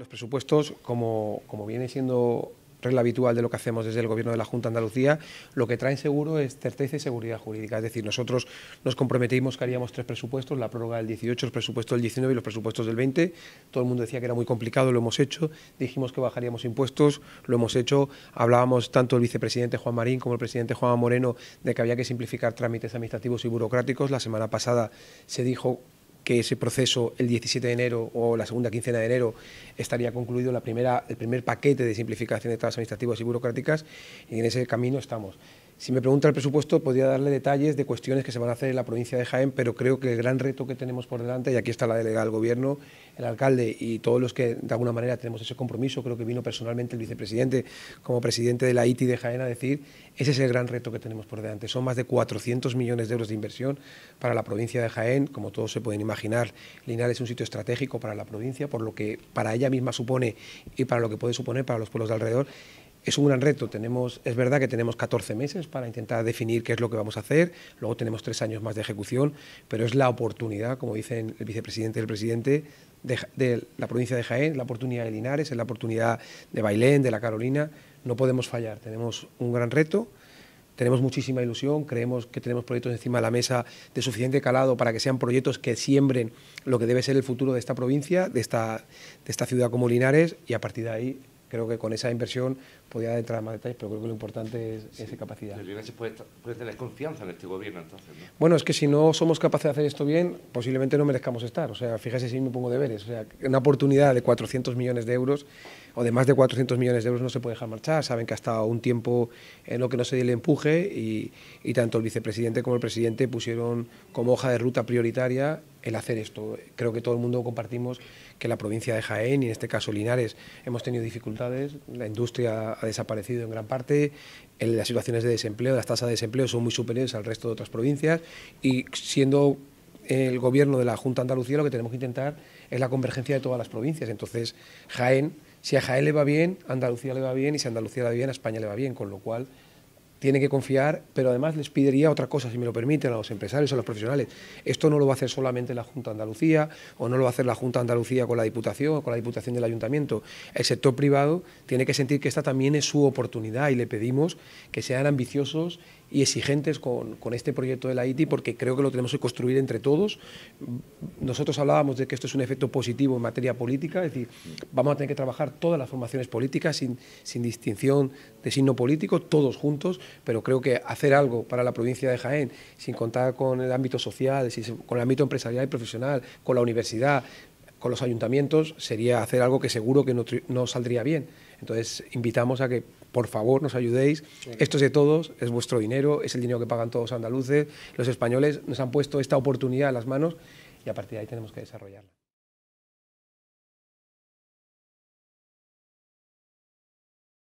Los presupuestos, como, viene siendo regla habitual de lo que hacemos desde el Gobierno de la Junta de Andalucía, lo que traen seguro es certeza y seguridad jurídica. Es decir, nosotros nos comprometimos que haríamos tres presupuestos, la prórroga del 18, los presupuestos del 19 y los presupuestos del 20. Todo el mundo decía que era muy complicado, lo hemos hecho. Dijimos que bajaríamos impuestos, lo hemos hecho. Hablábamos tanto el vicepresidente Juan Marín como el presidente Juan Moreno de que había que simplificar trámites administrativos y burocráticos. La semana pasada se dijo que ese proceso el 17 de enero o la segunda quincena de enero estaría concluido la primera, el primer paquete de simplificación de tasas administrativas y burocráticas y en ese camino estamos. Si me pregunta el presupuesto, podría darle detalles de cuestiones que se van a hacer en la provincia de Jaén, pero creo que el gran reto que tenemos por delante, y aquí está la delegada del Gobierno, el alcalde y todos los que de alguna manera tenemos ese compromiso, creo que vino personalmente el vicepresidente como presidente de la ITI de Jaén a decir, ese es el gran reto que tenemos por delante. Son más de 400 millones de euros de inversión para la provincia de Jaén. Como todos se pueden imaginar, Linares es un sitio estratégico para la provincia, por lo que para ella misma supone y para lo que puede suponer para los pueblos de alrededor es un gran reto. Tenemos, es verdad que tenemos 14 meses para intentar definir qué es lo que vamos a hacer, luego tenemos tres años más de ejecución, pero es la oportunidad, como dicen el vicepresidente y el presidente, de, la provincia de Jaén, la oportunidad de Linares, es la oportunidad de Bailén, de la Carolina. No podemos fallar, tenemos un gran reto tenemos muchísima ilusión, creemos que tenemos proyectos encima de la mesa de suficiente calado para que sean proyectos que siembren lo que debe ser el futuro de esta provincia, de esta ciudad como Linares, y a partir de ahí creo que con esa inversión podía entrar más detalles, pero creo que lo importante es esa capacidad. El se puede, tener confianza en este gobierno, entonces. Bueno, es que si no somos capaces de hacer esto bien, posiblemente no merezcamos estar. O sea, fíjese si me pongo deberes. O sea, una oportunidad de 400 millones de euros o de más de 400 millones de euros no se puede dejar marchar. Saben que ha estado un tiempo en lo que no se dio el empuje y, y tanto el vicepresidente como el presidente pusieron como hoja de ruta prioritaria el hacer esto. Creo que todo el mundo compartimos que la provincia de Jaén, y en este caso Linares, hemos tenido dificultades, la industria ha desaparecido en gran parte, las situaciones de desempleo, las tasas de desempleo son muy superiores al resto de otras provincias y siendo el gobierno de la Junta Andalucía lo que tenemos que intentar es la convergencia de todas las provincias. Entonces, Jaén, si a Jaén le va bien, Andalucía le va bien y si Andalucía le va bien, España le va bien, con lo cual tiene que confiar, pero además les pediría otra cosa, si me lo permiten, a los empresarios, a los profesionales. Esto no lo va a hacer solamente la Junta de Andalucía o no lo va a hacer la Junta de Andalucía con la Diputación o con la Diputación del Ayuntamiento. El sector privado tiene que sentir que esta también es su oportunidad y le pedimos que sean ambiciosos y exigentes con, con, este proyecto de la ITI porque creo que lo tenemos que construir entre todos. Nosotros hablábamos de que esto es un efecto positivo en materia política, es decir, vamos a tener que trabajar todas las formaciones políticas sin, sin distinción de signo político, todos juntos, pero creo que hacer algo para la provincia de Jaén sin contar con el ámbito social, con el ámbito empresarial y profesional, con la universidad, con los ayuntamientos, sería hacer algo que seguro que no saldría bien. Entonces, invitamos a que por favor, nos ayudéis. Esto es de todos, es vuestro dinero, es el dinero que pagan todos andaluces. Los españoles nos han puesto esta oportunidad en las manos y a partir de ahí tenemos que desarrollarla.